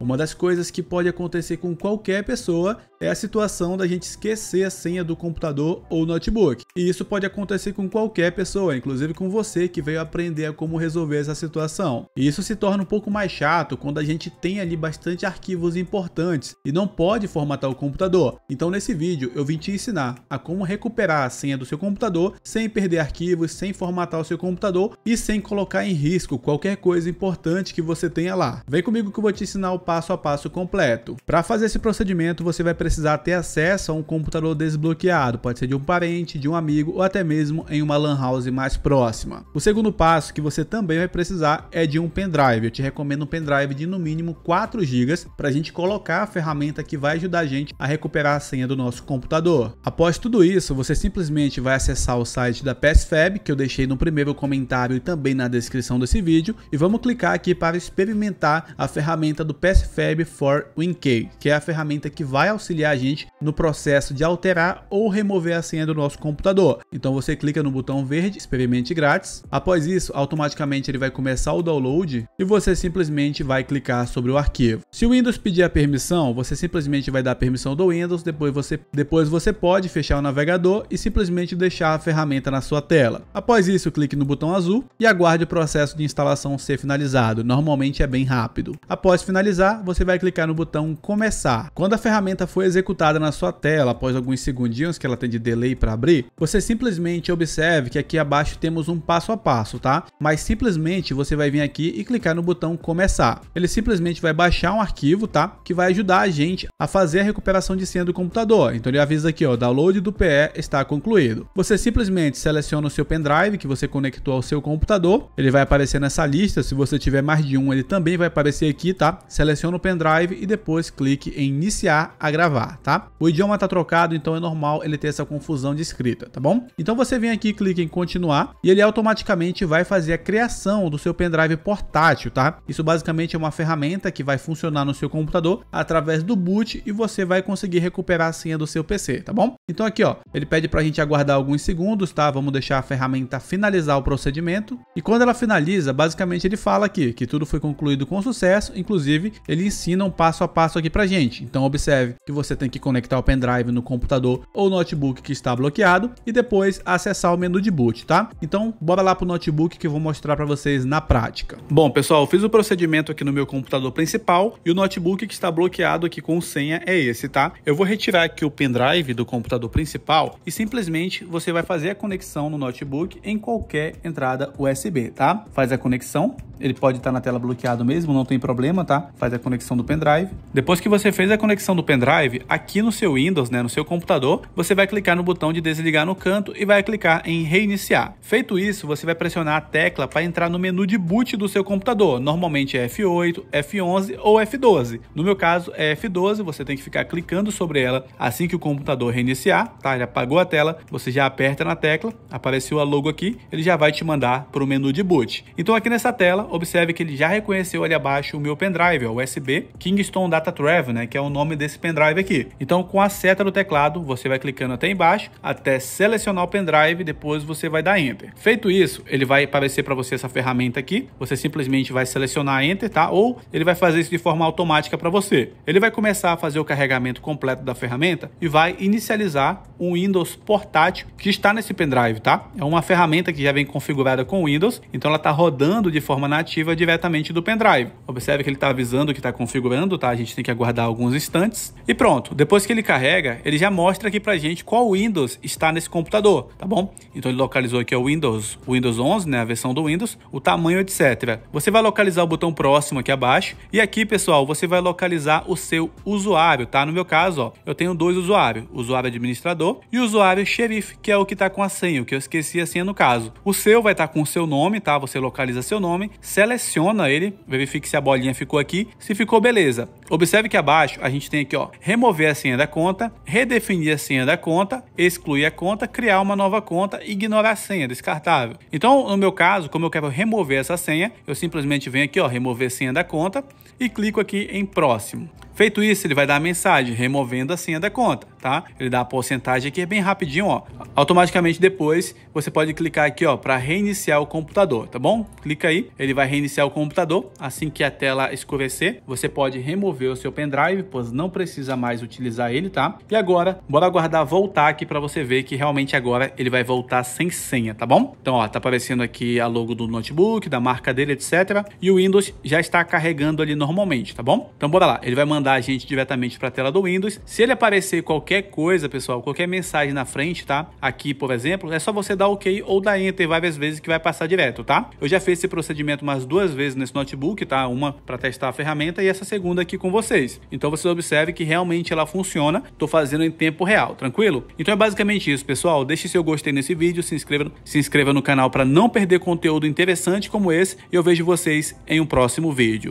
Uma das coisas que pode acontecer com qualquer pessoa é a situação da gente esquecer a senha do computador ou notebook. E isso pode acontecer com qualquer pessoa, inclusive com você que veio aprender a como resolver essa situação. E isso se torna um pouco mais chato quando a gente tem ali bastante arquivos importantes e não pode formatar o computador. Então nesse vídeo eu vim te ensinar a como recuperar a senha do seu computador sem perder arquivos, sem formatar o seu computador e sem colocar em risco qualquer coisa importante que você tenha lá. Vem comigo que eu vou te ensinar o passo a passo completo. Para fazer esse procedimento, você vai precisar ter acesso a um computador desbloqueado, pode ser de um parente, de um amigo ou até mesmo em uma LAN house mais próxima. O segundo passo que você também vai precisar é de um pendrive. Eu te recomendo um pendrive de no mínimo 4 GB para a gente colocar a ferramenta que vai ajudar a gente a recuperar a senha do nosso computador. Após tudo isso, você simplesmente vai acessar o site da PSFab, que eu deixei no primeiro comentário e também na descrição desse vídeo, e vamos clicar aqui para experimentar a ferramenta do PSFab Fab for WinKey, que é a ferramenta que vai auxiliar a gente no processo de alterar ou remover a senha do nosso computador. Então você clica no botão verde, experimente grátis. Após isso, automaticamente ele vai começar o download e você simplesmente vai clicar sobre o arquivo. Se o Windows pedir a permissão, você simplesmente vai dar a permissão do Windows, depois você, depois você pode fechar o navegador e simplesmente deixar a ferramenta na sua tela. Após isso, clique no botão azul e aguarde o processo de instalação ser finalizado. Normalmente é bem rápido. Após finalizar, você vai clicar no botão começar. Quando a ferramenta for executada na sua tela, após alguns segundinhos que ela tem de delay para abrir, você simplesmente observe que aqui abaixo temos um passo a passo, tá? Mas simplesmente você vai vir aqui e clicar no botão começar. Ele simplesmente vai baixar um arquivo, tá? Que vai ajudar a gente a fazer a recuperação de senha do computador. Então ele avisa aqui, ó, download do PE está concluído. Você simplesmente seleciona o seu pendrive que você conectou ao seu computador. Ele vai aparecer nessa lista. Se você tiver mais de um, ele também vai aparecer aqui, tá? Seleciona selecione o pendrive e depois clique em iniciar a gravar, tá? O idioma está trocado, então é normal ele ter essa confusão de escrita, tá bom? Então você vem aqui, clica em continuar e ele automaticamente vai fazer a criação do seu pendrive portátil, tá? Isso basicamente é uma ferramenta que vai funcionar no seu computador através do boot e você vai conseguir recuperar a senha do seu PC, tá bom? Então aqui, ó, ele pede para a gente aguardar alguns segundos, tá? Vamos deixar a ferramenta finalizar o procedimento e quando ela finaliza, basicamente ele fala aqui que tudo foi concluído com sucesso, inclusive ele ensina um passo a passo aqui para gente. Então observe que você tem que conectar o pendrive no computador ou notebook que está bloqueado e depois acessar o menu de boot, tá? Então bora lá pro notebook que eu vou mostrar para vocês na prática. Bom pessoal, fiz o procedimento aqui no meu computador principal e o notebook que está bloqueado aqui com senha é esse, tá? Eu vou retirar aqui o pendrive do computador principal e simplesmente você vai fazer a conexão no notebook em qualquer entrada USB, tá? Faz a conexão, ele pode estar na tela bloqueado mesmo, não tem problema, tá? Faz faz a conexão do pendrive. Depois que você fez a conexão do pendrive, aqui no seu Windows, né, no seu computador, você vai clicar no botão de desligar no canto e vai clicar em reiniciar. Feito isso, você vai pressionar a tecla para entrar no menu de boot do seu computador, normalmente é F8, F11 ou F12. No meu caso é F12, você tem que ficar clicando sobre ela assim que o computador reiniciar, tá? Ele apagou a tela, você já aperta na tecla, apareceu a logo aqui, ele já vai te mandar para o menu de boot. Então aqui nessa tela, observe que ele já reconheceu ali abaixo o meu pendrive, ó, USB Kingston Data Travel, né, que é o nome desse pendrive aqui. Então com a seta do teclado, você vai clicando até embaixo até selecionar o pendrive, depois você vai dar enter. Feito isso, ele vai aparecer para você essa ferramenta aqui. Você simplesmente vai selecionar enter, tá? Ou ele vai fazer isso de forma automática para você. Ele vai começar a fazer o carregamento completo da ferramenta e vai inicializar um Windows portátil que está nesse pendrive, tá? É uma ferramenta que já vem configurada com o Windows, então ela está rodando de forma nativa diretamente do pendrive. Observe que ele está avisando que está configurando, tá? A gente tem que aguardar alguns instantes. E pronto, depois que ele carrega, ele já mostra aqui pra gente qual Windows está nesse computador, tá bom? Então ele localizou aqui é o Windows, o Windows 11, né, a versão do Windows, o tamanho, etc. Você vai localizar o botão próximo aqui abaixo e aqui, pessoal, você vai localizar o seu usuário, tá? No meu caso, ó, eu tenho dois usuários, usuário administrador e o usuário xerife, que é o que está com a senha, o que eu esqueci a senha no caso. O seu vai estar tá com o seu nome, tá? Você localiza seu nome, seleciona ele, verifique se a bolinha ficou aqui, se ficou beleza. Observe que abaixo a gente tem aqui, ó, remover a senha da conta, redefinir a senha da conta, excluir a conta, criar uma nova conta, ignorar a senha, descartável. Então, no meu caso, como eu quero remover essa senha, eu simplesmente venho aqui, ó, remover senha da conta e clico aqui em próximo. Feito isso, ele vai dar a mensagem, removendo a senha da conta, tá? Ele dá a porcentagem aqui é bem rapidinho, ó. Automaticamente depois, você pode clicar aqui, ó, para reiniciar o computador, tá bom? Clica aí, ele vai reiniciar o computador. Assim que a tela escurecer, você pode remover o seu pendrive, pois não precisa mais utilizar ele, tá? E agora, bora aguardar voltar aqui para você ver que realmente agora ele vai voltar sem senha, tá bom? Então, ó, tá aparecendo aqui a logo do notebook, da marca dele, etc. E o Windows já está carregando ali normalmente, tá bom? Então, bora lá. Ele vai mandar mandar a gente diretamente para a tela do Windows. Se ele aparecer qualquer coisa, pessoal, qualquer mensagem na frente, tá? Aqui, por exemplo, é só você dar OK ou dar Enter várias vezes que vai passar direto, tá? Eu já fiz esse procedimento umas duas vezes nesse notebook, tá? Uma para testar a ferramenta e essa segunda aqui com vocês. Então vocês observe que realmente ela funciona. Tô fazendo em tempo real, tranquilo? Então é basicamente isso, pessoal. Deixe seu gostei nesse vídeo, se inscreva, se inscreva no canal para não perder conteúdo interessante como esse e eu vejo vocês em um próximo vídeo.